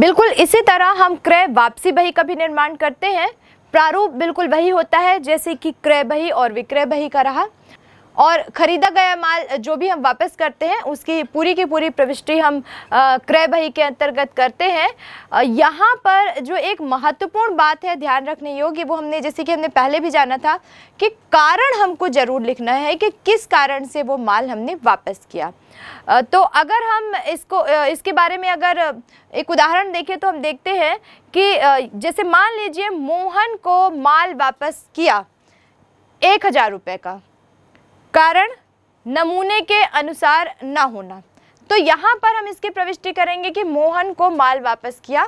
बिल्कुल इसी तरह हम क्रय वापसी बही का भी निर्माण करते हैं प्रारूप बिल्कुल वही होता है जैसे कि क्रय बही और विक्रय बही का रहा और ख़रीदा गया माल जो भी हम वापस करते हैं उसकी पूरी की पूरी प्रविष्टि हम क्रय बही के अंतर्गत करते हैं यहाँ पर जो एक महत्वपूर्ण बात है ध्यान रखने योग्य वो हमने जैसे कि हमने पहले भी जाना था कि कारण हमको ज़रूर लिखना है कि किस कारण से वो माल हमने वापस किया तो अगर हम इसको इसके बारे में अगर एक उदाहरण देखें तो हम देखते हैं कि जैसे मान लीजिए मोहन को माल वापस किया एक हज़ार रुपये का कारण नमूने के अनुसार न होना तो यहाँ पर हम इसकी प्रविष्टि करेंगे कि मोहन को माल वापस किया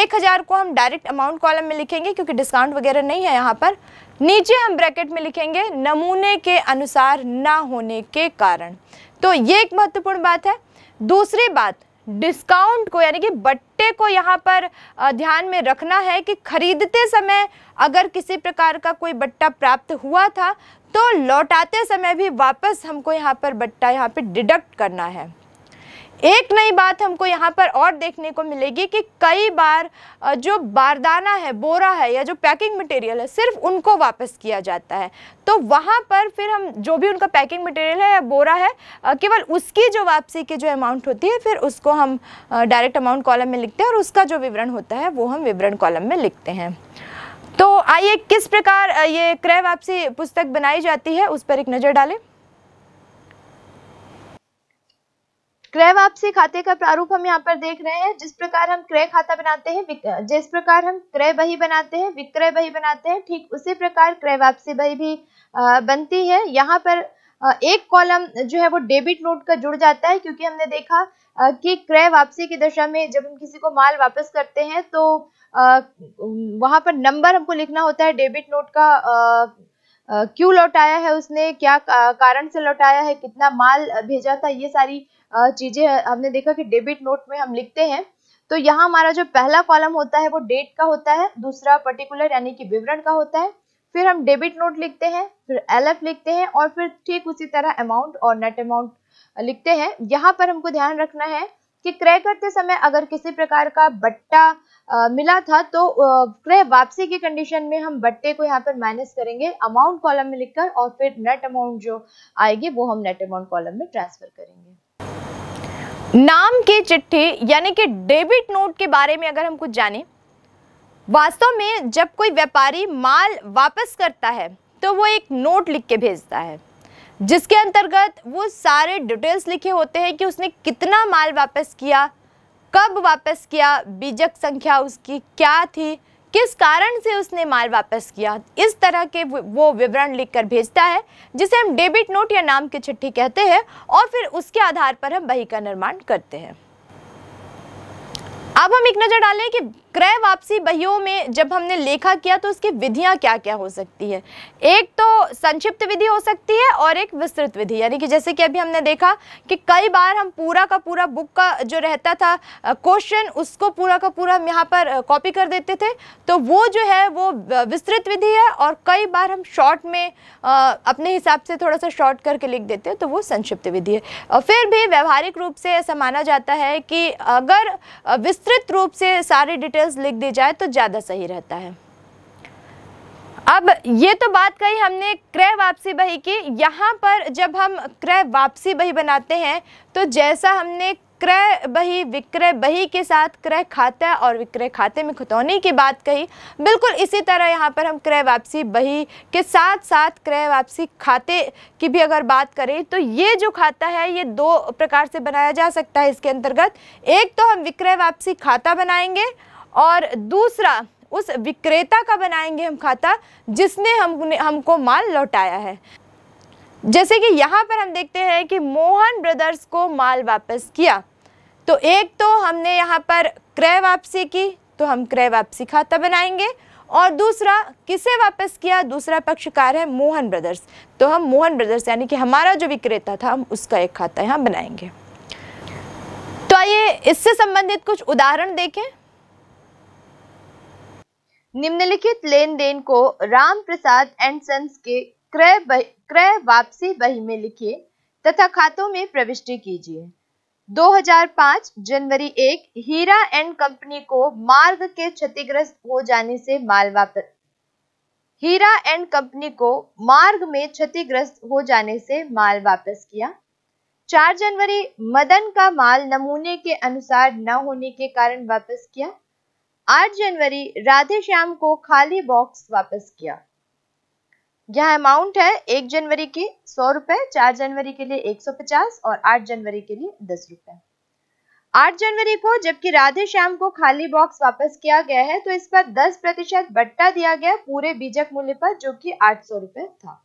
एक हज़ार को हम डायरेक्ट अमाउंट कॉलम में लिखेंगे क्योंकि डिस्काउंट वगैरह नहीं है यहाँ पर नीचे हम ब्रैकेट में लिखेंगे नमूने के अनुसार ना होने के कारण तो ये एक महत्वपूर्ण बात है दूसरी बात डिस्काउंट को यानी कि बट्टे को यहाँ पर ध्यान में रखना है कि खरीदते समय अगर किसी प्रकार का कोई बट्टा प्राप्त हुआ था तो लौटाते समय भी वापस हमको यहाँ पर बट्टा यहाँ पर डिडक्ट करना है एक नई बात हमको यहाँ पर और देखने को मिलेगी कि कई बार जो बारदाना है बोरा है या जो पैकिंग मटेरियल है सिर्फ उनको वापस किया जाता है तो वहाँ पर फिर हम जो भी उनका पैकिंग मटेरियल है या बोरा है केवल उसकी जो वापसी की जो अमाउंट होती है फिर उसको हम डायरेक्ट अमाउंट कॉलम में लिखते हैं और उसका जो विवरण होता है वो हम विवरण कॉलम में लिखते हैं तो आइए किस प्रकार ये क्रय वापसी पुस्तक बनाई जाती है उस पर एक नज़र डालें क्रय वापसी खाते का प्रारूप हम यहाँ पर देख रहे हैं जिस प्रकार हम क्रय खाता बनाते हैं जिस प्रकार हम क्रय बही बनाते हैं विक्रय बही बनाते हैं ठीक उसी प्रकार क्रय वापसी बही भी बनती है यहाँ पर एक कॉलम जो है वो डेबिट नोट का जुड़ जाता है क्योंकि हमने देखा कि क्रय वापसी की दशा में जब हम किसी को माल वापस करते हैं तो वहां पर नंबर हमको लिखना होता है डेबिट नोट का क्यों लौटाया है उसने क्या कारण से लौटाया है कितना माल भेजा था ये सारी चीज़ें हमने देखा कि डेबिट नोट में हम लिखते हैं तो यहाँ हमारा जो पहला कॉलम होता है वो डेट का होता है दूसरा पर्टिकुलर यानी कि विवरण का होता है फिर हम डेबिट नोट लिखते हैं फिर एल लिखते हैं और फिर ठीक उसी तरह अमाउंट और नेट अमाउंट लिखते हैं यहाँ पर हमको ध्यान रखना है कि क्रय करते समय अगर किसी प्रकार का बट्टा मिला था तो क्रय वापसी की कंडीशन में हम बट्टे को यहाँ पर माइनस करेंगे अमाउंट कॉलम में लिखकर और फिर नेट अमाउंट जो आएगी वो हम नेट अमाउंट कॉलम में ट्रांसफर करेंगे नाम की चिट्ठी यानी कि डेबिट नोट के बारे में अगर हम कुछ जाने वास्तव में जब कोई व्यापारी माल वापस करता है तो वो एक नोट लिख के भेजता है जिसके अंतर्गत वो सारे डिटेल्स लिखे होते हैं कि उसने कितना माल वापस किया कब वापस किया बीजक संख्या उसकी क्या थी किस कारण से उसने माल वापस किया इस तरह के वो विवरण लिखकर भेजता है जिसे हम डेबिट नोट या नाम की चिट्ठी कहते हैं और फिर उसके आधार पर हम बही का निर्माण करते हैं अब हम एक नज़र डालें कि क्रय वापसी बहियों में जब हमने लेखा किया तो उसकी विधियां क्या क्या हो सकती है एक तो संक्षिप्त विधि हो सकती है और एक विस्तृत विधि यानी कि जैसे कि अभी हमने देखा कि कई बार हम पूरा का पूरा बुक का जो रहता था क्वेश्चन उसको पूरा का पूरा हम यहाँ पर कॉपी कर देते थे तो वो जो है वो विस्तृत विधि है और कई बार हम शॉर्ट में अपने हिसाब से थोड़ा सा शॉर्ट करके लिख देते हैं तो वो संक्षिप्त विधि है और फिर भी व्यवहारिक रूप से ऐसा माना जाता है कि अगर विस्तृत रूप से सारे डिटेल डिटेल्स लिख दी जाए तो ज़्यादा सही रहता है अब ये तो बात कही हमने क्रय वापसी बही की यहाँ पर जब हम क्रय वापसी बही बनाते हैं तो जैसा हमने क्रय बही विक्रय बही के साथ क्रय खाते और विक्रय खाते में खुतौनी की बात कही बिल्कुल इसी तरह यहाँ पर हम क्रय वापसी बही के साथ साथ क्रय वापसी खाते की भी अगर बात करें तो ये जो खाता है ये दो प्रकार से बनाया जा सकता है इसके अंतर्गत एक तो हम विक्रय वापसी खाता बनाएंगे और दूसरा उस विक्रेता का बनाएंगे हम खाता जिसने हम हमको माल लौटाया है जैसे कि यहाँ पर हम देखते हैं कि मोहन ब्रदर्स को माल वापस किया तो एक तो हमने यहाँ पर क्रय वापसी की तो हम क्रय वापसी खाता बनाएंगे और दूसरा किसे वापस किया दूसरा पक्षकार है मोहन ब्रदर्स तो हम मोहन ब्रदर्स यानी कि हमारा जो विक्रेता था हम उसका एक खाता यहाँ बनाएंगे तो आइए इससे संबंधित कुछ उदाहरण देखें निम्नलिखित लेन देन को राम प्रसाद एंड सन्स के क्रय क्रय वापसी बही में लिखिए तथा खातों में प्रविष्टि कीजिए 2005 जनवरी 1 हीरा एंड कंपनी को मार्ग के क्षतिग्रस्त हो जाने से माल वापस हीरा एंड कंपनी को मार्ग में क्षतिग्रस्त हो जाने से माल वापस किया 4 जनवरी मदन का माल नमूने के अनुसार न होने के कारण वापस किया 8 जनवरी राधे श्याम को खाली बॉक्स वापस किया यह अमाउंट है एक जनवरी की सौ रुपए चार जनवरी के लिए एक सौ पचास और आठ जनवरी के लिए दस रुपए आठ जनवरी को जबकि राधे श्याम को खाली बॉक्स वापस किया गया है तो इस पर दस प्रतिशत बट्टा दिया गया पूरे बीजक मूल्य पर जो कि आठ सौ रुपए था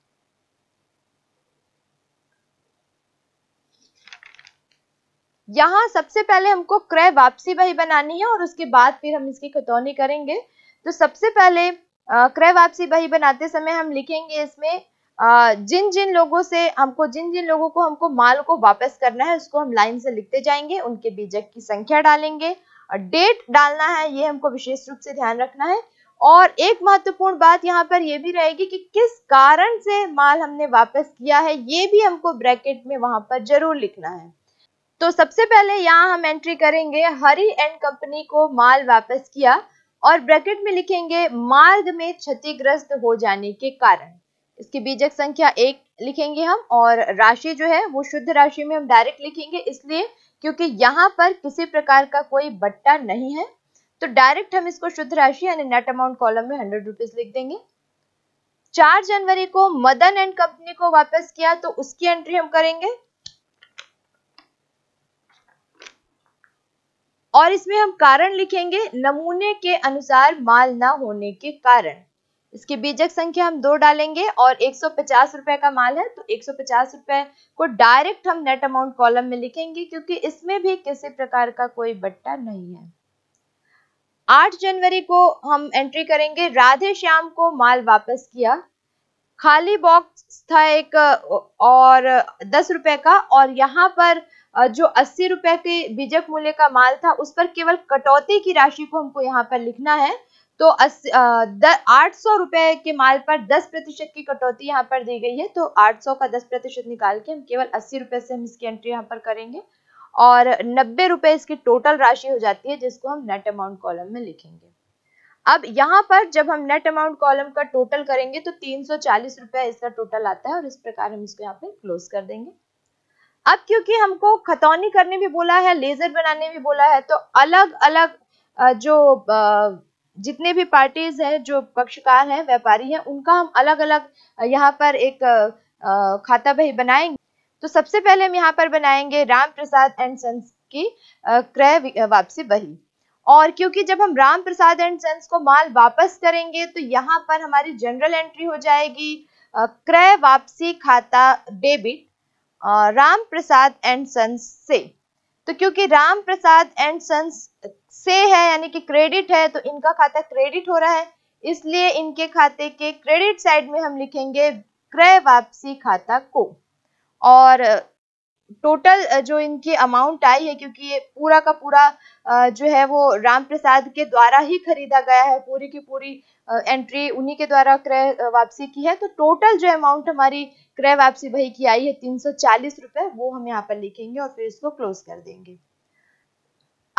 यहाँ सबसे पहले हमको क्रय वापसी वही बनानी है और उसके बाद फिर हम इसकी खतौनी करेंगे तो सबसे पहले क्रय वापसी वही बनाते समय हम लिखेंगे इसमें जिन जिन लोगों से हमको जिन जिन लोगों को हमको माल को वापस करना है उसको हम लाइन से लिखते जाएंगे उनके बीजक की संख्या डालेंगे और डेट डालना है ये हमको विशेष रूप से ध्यान रखना है और एक महत्वपूर्ण बात यहाँ पर यह भी रहेगी कि किस कारण से माल हमने वापस किया है ये भी हमको ब्रैकेट में वहां पर जरूर लिखना है तो सबसे पहले यहाँ हम एंट्री करेंगे हरी एंड कंपनी को माल वापस किया और ब्रैकेट में लिखेंगे मार्ग में क्षतिग्रस्त हो जाने के कारण इसकी बीजक संख्या एक लिखेंगे हम और राशि जो है वो शुद्ध राशि में हम डायरेक्ट लिखेंगे इसलिए क्योंकि यहाँ पर किसी प्रकार का कोई बट्टा नहीं है तो डायरेक्ट हम इसको शुद्ध राशि यानी नेट अमाउंट कॉलम में हंड्रेड रुपीज लिख देंगे चार जनवरी को मदन एंड कंपनी को वापस किया तो उसकी एंट्री हम करेंगे और इसमें हम कारण लिखेंगे नमूने के अनुसार माल ना होने के कारण इसके बीजक संख्या हम दो डालेंगे और एक रुपए का माल है तो एक रुपए को डायरेक्ट हम नेट अमाउंट कॉलम में लिखेंगे क्योंकि इसमें भी किसी प्रकार का कोई बट्टा नहीं है 8 जनवरी को हम एंट्री करेंगे राधे श्याम को माल वापस किया खाली बॉक्स था एक और दस रुपए का और यहाँ पर जो अस्सी रुपए के बीजक मूल्य का माल था उस पर केवल कटौती की राशि को हमको यहाँ पर लिखना है तो आठ सौ रुपए के माल पर दस प्रतिशत की कटौती यहाँ पर दी गई है तो आठ सौ का दस प्रतिशत निकाल के हम केवल अस्सी रुपए से हम इसकी एंट्री यहाँ पर करेंगे और नब्बे रुपए इसकी टोटल राशि हो जाती है जिसको हम नेट अमाउंट कॉलम में लिखेंगे अब यहाँ पर जब हम नेट अमाउंट कॉलम का टोटल करेंगे तो तीन रुपया इसका टोटल आता है और इस प्रकार हम इसको यहाँ पे क्लोज कर देंगे अब क्योंकि हमको खतौनी करने भी बोला है लेजर बनाने भी बोला है तो अलग अलग जो जितने भी पार्टीज हैं जो पक्षकार हैं व्यापारी हैं उनका हम अलग अलग यहाँ पर एक खाता बही बनाएंगे तो सबसे पहले हम यहाँ पर बनाएंगे राम प्रसाद एंड सन्स की क्रय वापसी बही और क्योंकि जब हम राम प्रसाद एंड सन्स को माल वापस करेंगे तो यहाँ पर हमारी जनरल एंट्री हो जाएगी क्रय वापसी खाता debit Ram Prasad and sons से तो क्योंकि राम प्रसाद एंड सन्स से है यानी कि क्रेडिट है तो इनका खाता क्रेडिट हो रहा है इसलिए इनके खाते के क्रेडिट साइड में हम लिखेंगे क्रय वापसी खाता को और टोटल जो इनकी अमाउंट आई है क्योंकि ये पूरा का पूरा जो है वो राम प्रसाद के द्वारा ही खरीदा गया है पूरी की पूरी एंट्री उन्हीं के द्वारा क्रय वापसी की है तो टोटल जो अमाउंट हमारी क्रय वापसी भाई की आई है तीन सौ चालीस रुपए वो हम यहाँ पर लिखेंगे और फिर इसको क्लोज कर देंगे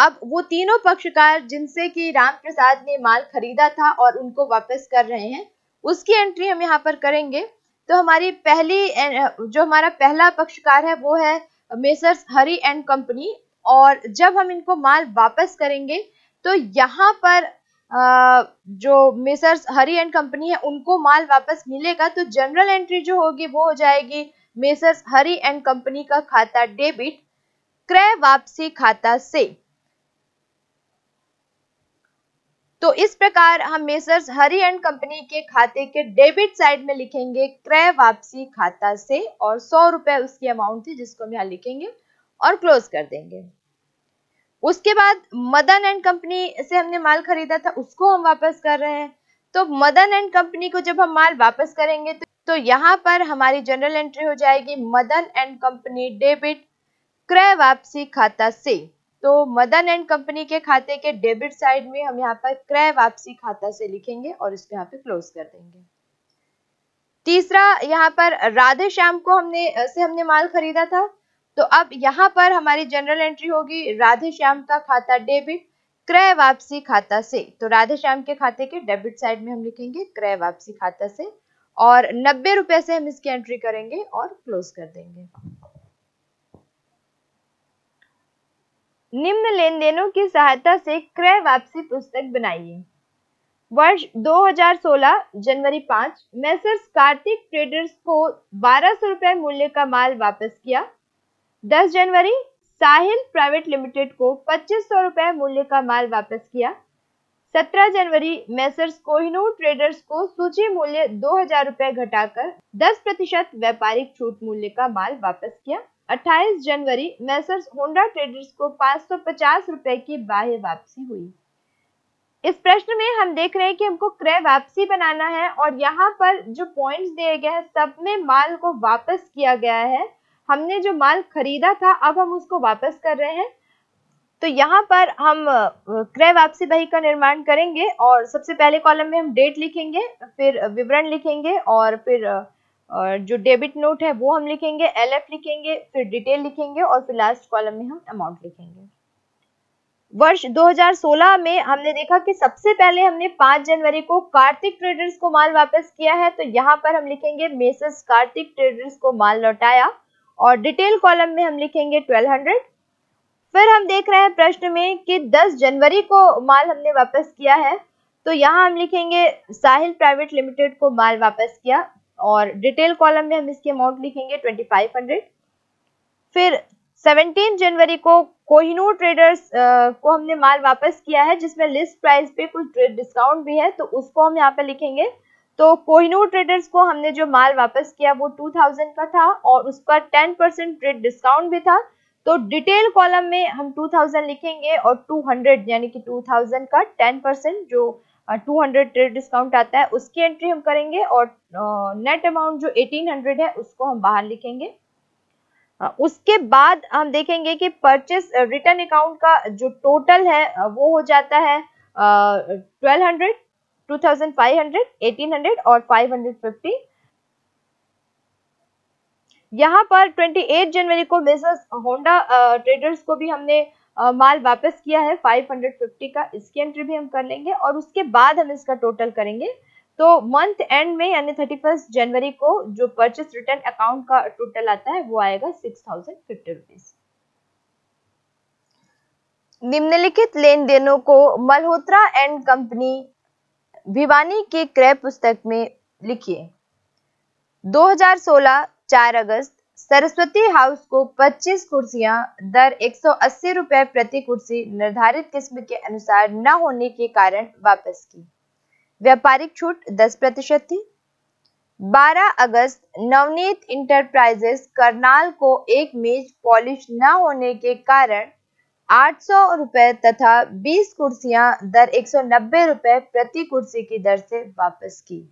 अब वो तीनों पक्षकार जिनसे कि राम प्रसाद ने माल खरीदा था और उनको वापस कर रहे हैं उसकी एंट्री हम यहाँ पर करेंगे तो हमारी पहली जो हमारा पहला पक्षकार है वो है मेसर्स हरी एंड कंपनी और जब हम इनको माल वापस करेंगे तो यहाँ पर आ, जो मेसर्स हरी एंड कंपनी है उनको माल वापस मिलेगा तो जनरल एंट्री जो होगी वो हो जाएगी मेसर्स हरी एंड कंपनी का खाता डेबिट क्रय वापसी खाता से तो इस प्रकार हम मेसर्स हरी एंड कंपनी के खाते के डेबिट साइड में लिखेंगे क्रय वापसी खाता से और सौ रुपए उसकी अमाउंट थी जिसको हम यहाँ लिखेंगे और क्लोज कर देंगे उसके बाद मदन एंड कंपनी से हमने माल खरीदा था उसको हम वापस कर रहे हैं तो मदन एंड कंपनी को जब हम माल वापस करेंगे तो, तो यहाँ पर हमारी जनरल एंट्री हो जाएगी मदन एंड कंपनी डेबिट क्रय वापसी खाता से तो मदन एंड कंपनी के खाते के डेबिट साइड में हम यहाँ पर क्रय वापसी खाता से लिखेंगे और इसको यहाँ पे क्लोज कर देंगे तीसरा यहाँ पर राधे श्याम को हमने से हमने माल खरीदा था तो अब यहाँ पर हमारी जनरल एंट्री होगी राधे श्याम का खाता डेबिट क्रय वापसी खाता से तो राधे श्याम के खाते के डेबिट साइड में हम लिखेंगे क्रय वापसी खाता से और नब्बे रुपए से हम इसकी एंट्री करेंगे और क्लोज कर देंगे निम्न लेन देनों की सहायता से क्रय वापसी पुस्तक बनाइए वर्ष 2016 जनवरी 5 मैसर्स कार्तिक ट्रेडर्स को बारह सौ रुपए मूल्य का माल वापस किया 10 जनवरी साहिल प्राइवेट लिमिटेड को पच्चीस सौ रुपए मूल्य का माल वापस किया 17 जनवरी मैसर्स कोहिनूर ट्रेडर्स को सूची मूल्य दो हजार रुपए घटाकर 10 प्रतिशत व्यापारिक छूट मूल्य का माल वापस किया 28 जनवरी मैसर्स होंडा ट्रेडर्स को पाँच रुपए की बाह्य वापसी हुई इस प्रश्न में हम देख रहे हैं कि हमको क्रय वापसी बनाना है और यहाँ पर जो पॉइंट्स दिए गए हैं सब में माल को वापस किया गया है हमने जो माल खरीदा था अब हम उसको वापस कर रहे हैं तो यहाँ पर हम क्रय वापसी बही का निर्माण करेंगे और सबसे पहले कॉलम में हम डेट लिखेंगे फिर विवरण लिखेंगे और फिर और जो डेबिट नोट है वो हम लिखेंगे एल एफ लिखेंगे फिर डिटेल लिखेंगे और फिर लास्ट कॉलम में हम अमाउंट लिखेंगे वर्ष 2016 में हमने देखा कि सबसे पहले हमने 5 जनवरी को कार्तिक ट्रेडर्स को माल वापस किया है तो यहाँ पर हम लिखेंगे मेसेस कार्तिक ट्रेडर्स को माल लौटाया और डिटेल कॉलम में हम लिखेंगे 1200 फिर हम देख रहे हैं प्रश्न में कि 10 जनवरी को माल हमने वापस किया है तो यहाँ हम लिखेंगे साहिल प्राइवेट लिमिटेड को माल वापस किया और डिटेल कॉलम में हम इसकी अमाउंट लिखेंगे 2500 फिर 17 जनवरी को कोहिनूर ट्रेडर्स आ, को हमने माल वापस किया है जिसमें लिस्ट प्राइस पे कुछ डिस्काउंट भी है तो उसको हम यहाँ पे लिखेंगे तो कोहिनूर ट्रेडर्स को हमने जो माल वापस किया वो 2000 का था और उस पर 10 परसेंट ट्रेड डिस्काउंट भी था तो डिटेल कॉलम में हम 2000 लिखेंगे और 200 यानी कि 2000 का 10 परसेंट जो टू हंड्रेड डिस्काउंट आता है उसकी एंट्री हम करेंगे और नेट अमाउंट जो एटीन हंड्रेड है उसको हम बाहर लिखेंगे उसके बाद हम देखेंगे कि परचेस रिटर्न अकाउंट का जो टोटल है वो हो जाता है twelve hundred two thousand five hundred eighteen hundred और फाइव हंड्रेड फिफ्टी यहाँ पर 28 जनवरी को मिसेस होंडा ट्रेडर्स को भी हमने माल वापस किया है 550 का इसकी एंट्री भी हम कर लेंगे और उसके बाद हम इसका टोटल करेंगे तो मंथ एंड में यानी थर्टी जनवरी को जो परचेस रिटर्न अकाउंट का टोटल आता है वो आएगा सिक्स निम्नलिखित लेन देनों को मल्होत्रा एंड कंपनी भिवानी के क्रय पुस्तक में लिखिए 2016 4 अगस्त सरस्वती हाउस को 25 कुर्सियां दर एक रुपए प्रति कुर्सी निर्धारित किस्म के अनुसार न होने के कारण वापस की व्यापारिक छूट 10 प्रतिशत थी 12 अगस्त नवनीत इंटरप्राइजेस करनाल को एक मेज पॉलिश न होने के कारण आठ रुपए तथा 20 कुर्सियां दर एक रुपए प्रति कुर्सी की दर से वापस की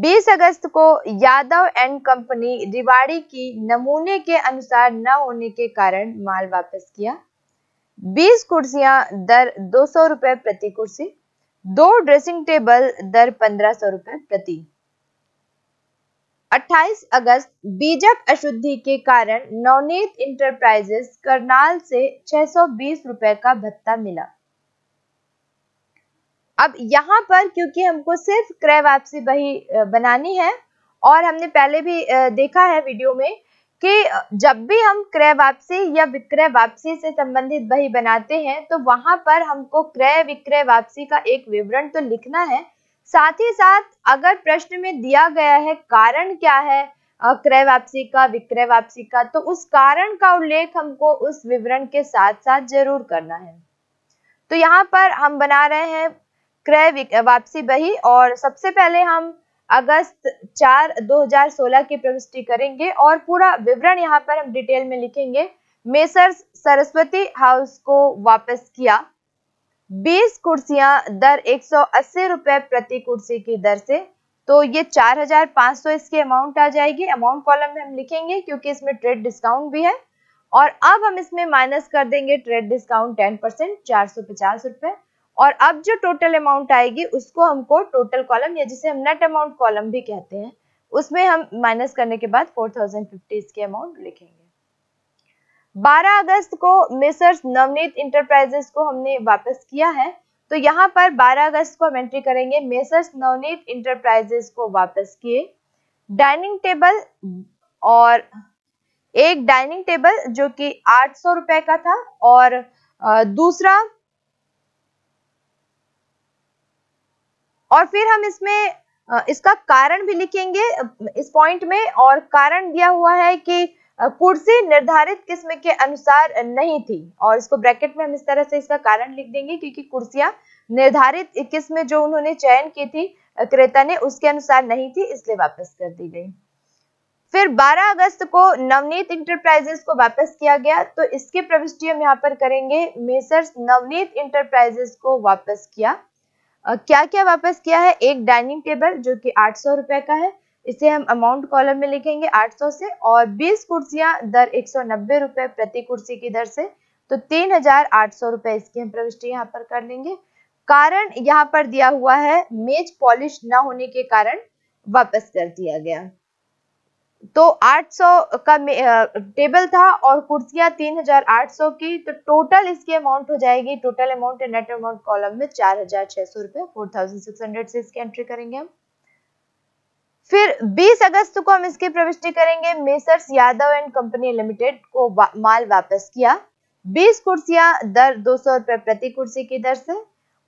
20 अगस्त को यादव एंड कंपनी रिवाड़ी की नमूने के अनुसार न होने के कारण माल वापस किया 20 कुर्सियां दर दो सौ रुपए प्रति कुर्सी दो ड्रेसिंग टेबल दर पंद्रह सौ रुपए प्रति 28 अगस्त बीजक अशुद्धि के कारण नवनीत इंटरप्राइजेस करनाल से छह रुपए का भत्ता मिला अब यहाँ पर क्योंकि हमको सिर्फ क्रय वापसी बही बनानी है और हमने पहले भी देखा है वीडियो में कि जब भी हम क्रय वापसी या विक्रय वापसी से संबंधित बही बनाते हैं तो वहां पर हमको क्रय विक्रय वापसी का एक विवरण तो लिखना है साथ ही साथ अगर प्रश्न में दिया गया है कारण क्या है क्रय वापसी का विक्रय वापसी का तो उस कारण का उल्लेख हमको उस विवरण के साथ साथ जरूर करना है तो यहाँ पर हम बना रहे हैं क्रय वापसी बही और सबसे पहले हम अगस्त चार 2016 की प्रविष्टि करेंगे और पूरा विवरण यहाँ पर हम डिटेल में लिखेंगे मेसर्स सरस्वती हाउस को वापस किया 20 कुर्सियां दर एक रुपए प्रति कुर्सी की दर से तो ये 4,500 इसकी अमाउंट आ जाएगी अमाउंट कॉलम में हम लिखेंगे क्योंकि इसमें ट्रेड डिस्काउंट भी है और अब हम इसमें माइनस कर देंगे ट्रेड डिस्काउंट 10 परसेंट चार सौ पचास रुपए और अब जो टोटल अमाउंट आएगी उसको हमको टोटल कॉलम या जिसे हम नेट अमाउंट कॉलम भी कहते हैं उसमें हम माइनस करने के बाद 4050 इसके अमाउंट लिखेंगे 12 अगस्त को मिसर्स नवनीत इंटरप्राइजेस को हमने वापस किया है तो यहाँ पर 12 अगस्त को हम एंट्री करेंगे मेसर्स नवनीत इंटरप्राइजेस को वापस किए डाइनिंग टेबल और एक डाइनिंग टेबल जो कि आठ सौ रुपए का था और दूसरा और फिर हम इसमें इसका कारण भी लिखेंगे इस पॉइंट में और कारण दिया हुआ है कि कुर्सी निर्धारित किस्म के अनुसार नहीं थी और इसको ब्रैकेट में हम इस तरह से इसका कारण लिख देंगे क्योंकि कुर्सियां निर्धारित किस्म जो उन्होंने चयन की थी क्रेता ने उसके अनुसार नहीं थी इसलिए वापस कर दी गई फिर 12 अगस्त को नवनीत इंटरप्राइजेस को वापस किया गया तो इसकी प्रविष्टि हम यहाँ पर करेंगे मेसर्स नवनीत इंटरप्राइजेस को वापस किया क्या क्या वापस किया है एक डाइनिंग टेबल जो कि आठ सौ रुपए का है इसे हम अमाउंट कॉलम में लिखेंगे 800 से और 20 कुर्सियां दर एक सौ रुपए प्रति कुर्सी की दर से तो तीन हजार आठ सौ रुपए इसकी हम प्रविष्टि यहाँ पर कर लेंगे कारण यहाँ पर दिया हुआ है मेज पॉलिश न होने के कारण वापस कर दिया गया तो 800 का टेबल था और कुर्सियां 3800 की तो टोटल इसकी अमाउंट हो जाएगी total amount net amount column में चार हजार छह सौ रुपए फोर से इसकी एंट्री करेंगे हम फिर 20 अगस्त को हम इसकी प्रविष्टि करेंगे messrs Yadav and company limited को वा, माल वापस किया 20 कुर्सियां दर दो रुपए प्रति कुर्सी की दर से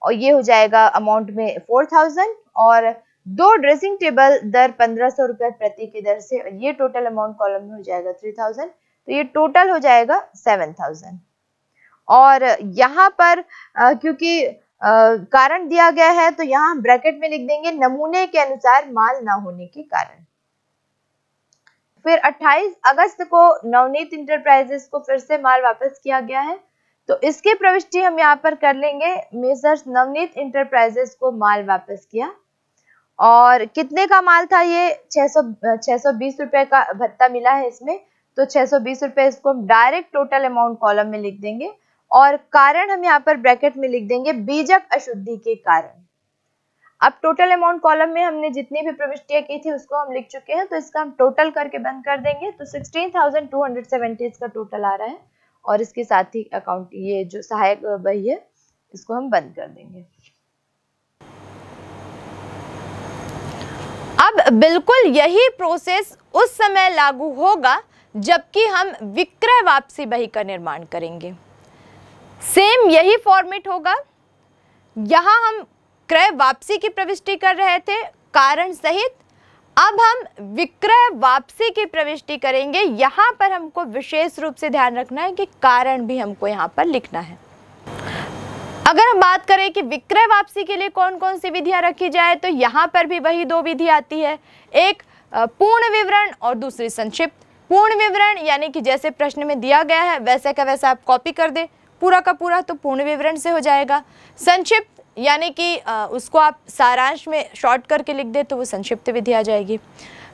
और ये हो जाएगा अमाउंट में 4000 और दो ड्रेसिंग टेबल दर पंद्रह सौ रुपए प्रति की दर से ये टोटल अमाउंट कॉलम में हो जाएगा थ्री थाउजेंड तो ये टोटल हो जाएगा सेवन थाउजेंड और यहाँ पर आ, क्योंकि आ, कारण दिया गया है तो यहाँ ब्रैकेट में लिख देंगे नमूने के अनुसार माल ना होने के कारण फिर 28 अगस्त को नवनीत इंटरप्राइजेस को फिर से माल वापस किया गया है तो इसकी प्रविष्टि हम यहाँ पर कर लेंगे मेजर्स नवनीत इंटरप्राइजेस को माल वापस किया और कितने का माल था ये 600 620 रुपए का भत्ता मिला है इसमें तो 620 रुपए इसको हम डायरेक्ट टोटल अमाउंट कॉलम में लिख देंगे और कारण हम यहाँ पर ब्रैकेट में लिख देंगे बीजक अशुद्धि के कारण अब टोटल अमाउंट कॉलम में हमने जितनी भी प्रविष्टियां की थी उसको हम लिख चुके हैं तो इसका हम टोटल करके बंद कर देंगे तो सिक्सटीन इसका टोटल आ रहा है और इसके साथ ही अकाउंट ये जो सहायक वही है इसको हम बंद कर देंगे अब बिल्कुल यही प्रोसेस उस समय लागू होगा जबकि हम विक्रय वापसी बही का निर्माण करेंगे सेम यही फॉर्मेट होगा यहाँ हम क्रय वापसी की प्रविष्टि कर रहे थे कारण सहित अब हम विक्रय वापसी की प्रविष्टि करेंगे यहाँ पर हमको विशेष रूप से ध्यान रखना है कि कारण भी हमको यहाँ पर लिखना है अगर हम बात करें कि विक्रय वापसी के लिए कौन कौन सी विधियां रखी जाए तो यहाँ पर भी वही दो विधि आती है एक पूर्ण विवरण और दूसरी संक्षिप्त पूर्ण विवरण यानी कि जैसे प्रश्न में दिया गया है वैसे का वैसा आप कॉपी कर दें पूरा का पूरा तो पूर्ण विवरण से हो जाएगा संक्षिप्त यानी कि उसको आप सारांश में शॉर्ट करके लिख दें तो वो संक्षिप्त विधि आ जाएगी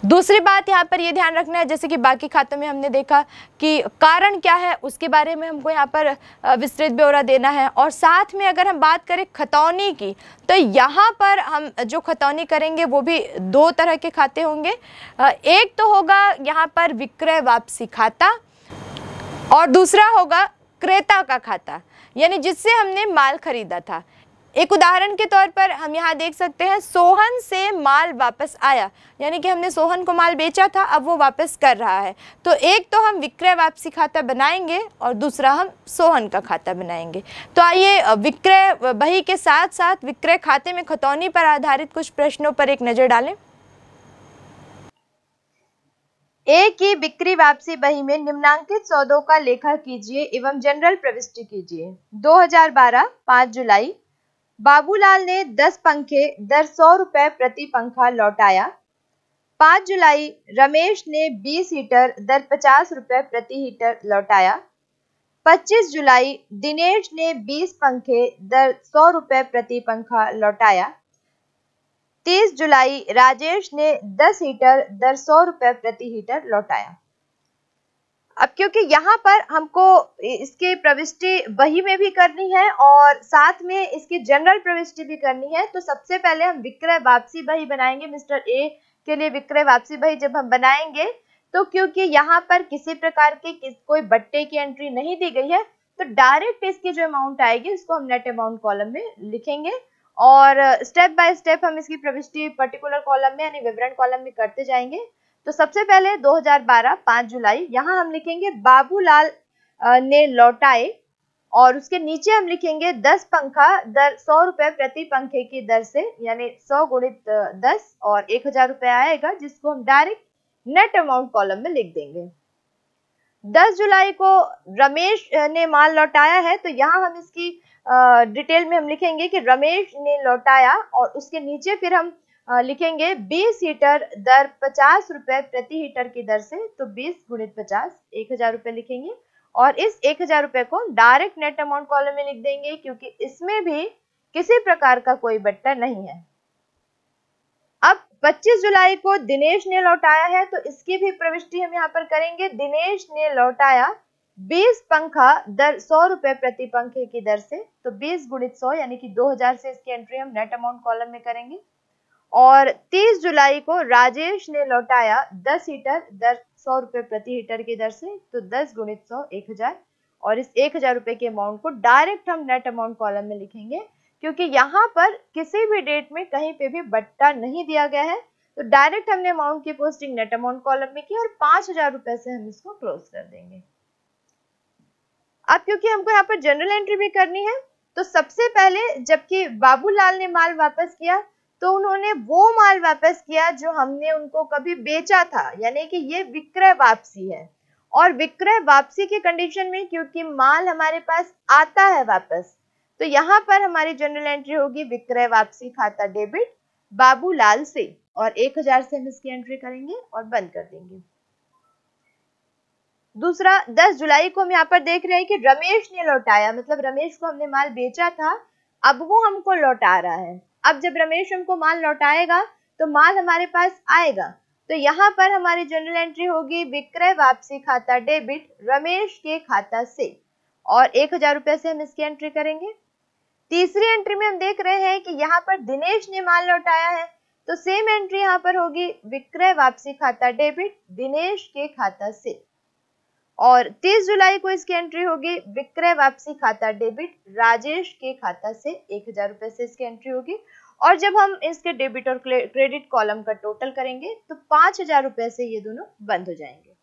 दूसरी बात यहाँ पर ये ध्यान रखना है जैसे कि बाकी खातों में हमने देखा कि कारण क्या है उसके बारे में हमको यहाँ पर विस्तृत ब्यौरा देना है और साथ में अगर हम बात करें खतौनी की तो यहाँ पर हम जो खतौनी करेंगे वो भी दो तरह के खाते होंगे एक तो होगा यहाँ पर विक्रय वापसी खाता और दूसरा होगा क्रेता का खाता यानी जिससे हमने माल खरीदा था एक उदाहरण के तौर पर हम यहाँ देख सकते हैं सोहन से माल वापस आया यानी कि हमने सोहन को माल बेचा था अब वो वापस कर रहा है तो एक तो हम विक्रय वापसी खाता बनाएंगे और दूसरा हम सोहन का खाता बनाएंगे तो आइए विक्रय बही के साथ साथ विक्रय खाते में खतौनी पर आधारित कुछ प्रश्नों पर एक नज़र डालें ए की बिक्री वापसी बही में निम्नांकित सौदों का लेखा कीजिए एवं जनरल प्रविष्टि कीजिए 2012 5 जुलाई बाबूलाल ने 10 पंखे दर सौ रुपए प्रति पंखा लौटाया 5 जुलाई रमेश ने 20 हीटर दर पचास रुपए प्रति हीटर लौटाया 25 जुलाई दिनेश ने 20 पंखे दर सौ रुपए प्रति पंखा लौटाया 30 जुलाई राजेश ने 10 हीटर दर सौ रुपए प्रति हीटर लौटाया अब क्योंकि यहाँ पर हमको इसके प्रविष्टि बही में भी करनी है और साथ में इसकी जनरल प्रविष्टि भी करनी है तो सबसे पहले हम विक्रय वापसी बही बनाएंगे मिस्टर ए के लिए विक्रय वापसी बही जब हम बनाएंगे तो क्योंकि यहाँ पर किसी प्रकार के किस, कोई बट्टे की एंट्री नहीं दी गई है तो डायरेक्ट इसकी जो अमाउंट आएगी उसको हम नेट अमाउंट कॉलम में लिखेंगे और स्टेप बाय स्टेप हम इसकी प्रविष्टि पर्टिकुलर कॉलम में यानी विवरण कॉलम में करते जाएंगे तो सबसे पहले 2012 5 जुलाई यहाँ हम लिखेंगे बाबूलाल ने लौटाए और उसके नीचे हम लिखेंगे 10 पंखा दर सौ रुपए प्रति पंखे की दर से यानी 100 गुणित दस और एक हजार रुपए आएगा जिसको हम डायरेक्ट नेट अमाउंट कॉलम में लिख देंगे 10 जुलाई को रमेश ने माल लौटाया है तो यहाँ हम इसकी डिटेल में हम लिखेंगे कि रमेश ने लौटाया और उसके नीचे फिर हम लिखेंगे 20 हीटर दर पचास रुपए प्रति हीटर की दर से तो 20 गुणित पचास एक हजार रुपए लिखेंगे और इस एक हजार रुपए को डायरेक्ट नेट अमाउंट कॉलम में लिख देंगे क्योंकि इसमें भी किसी प्रकार का कोई बट्टा नहीं है अब 25 जुलाई को दिनेश ने लौटाया है तो इसकी भी प्रविष्टि हम यहाँ पर करेंगे दिनेश ने लौटाया 20 पंखा दर सौ रुपए प्रति पंखे की दर से तो 20 गुणित सौ यानी कि 2000 से इसकी एंट्री हम नेट अमाउंट कॉलम में करेंगे और 30 जुलाई को राजेश ने लौटाया 10 हीटर दर सौ रुपए प्रति हीटर की दर से तो 10 गुणित सौ एक हजार और इस एक हजार रुपए के अमाउंट को डायरेक्ट हम नेट अमाउंट कॉलम में लिखेंगे क्योंकि यहाँ पर किसी भी डेट में कहीं पे भी बट्टा नहीं दिया गया है तो डायरेक्ट हमने अमाउंट की पोस्टिंग नेट अमाउंट कॉलम में की और पांच हजार रुपए से हम इसको क्लोज कर देंगे अब क्योंकि हमको यहाँ पर जनरल एंट्री भी करनी है तो सबसे पहले जबकि बाबूलाल ने माल वापस किया तो उन्होंने वो माल वापस किया जो हमने उनको कभी बेचा था यानी कि ये विक्रय वापसी है और विक्रय वापसी की कंडीशन में क्योंकि माल हमारे पास आता है वापस तो यहाँ पर हमारी जनरल एंट्री होगी विक्रय वापसी खाता डेबिट बाबूलाल से और 1000 से हम इसकी एंट्री करेंगे और बंद कर देंगे दूसरा 10 जुलाई को हम यहाँ पर देख रहे हैं कि रमेश ने लौटाया मतलब रमेश को हमने माल बेचा था अब वो हमको लौटा रहा है अब जब रमेश हमको माल लौटाएगा तो माल हमारे पास आएगा तो यहाँ पर हमारी जनरल एंट्री होगी विक्रय वापसी खाता डेबिट रमेश के खाता से और एक हजार रुपया से हम इसकी एंट्री करेंगे तीसरी एंट्री में हम देख रहे हैं कि यहाँ पर दिनेश ने माल लौटाया है तो सेम एंट्री यहाँ पर होगी विक्रय वापसी खाता डेबिट दिनेश के खाता से और 30 जुलाई को इसकी एंट्री होगी विक्रय वापसी खाता डेबिट राजेश के खाता से एक हजार रुपए से इसकी एंट्री होगी और जब हम इसके डेबिट और क्रेडिट कॉलम का टोटल करेंगे तो पांच हजार रुपए से ये दोनों बंद हो जाएंगे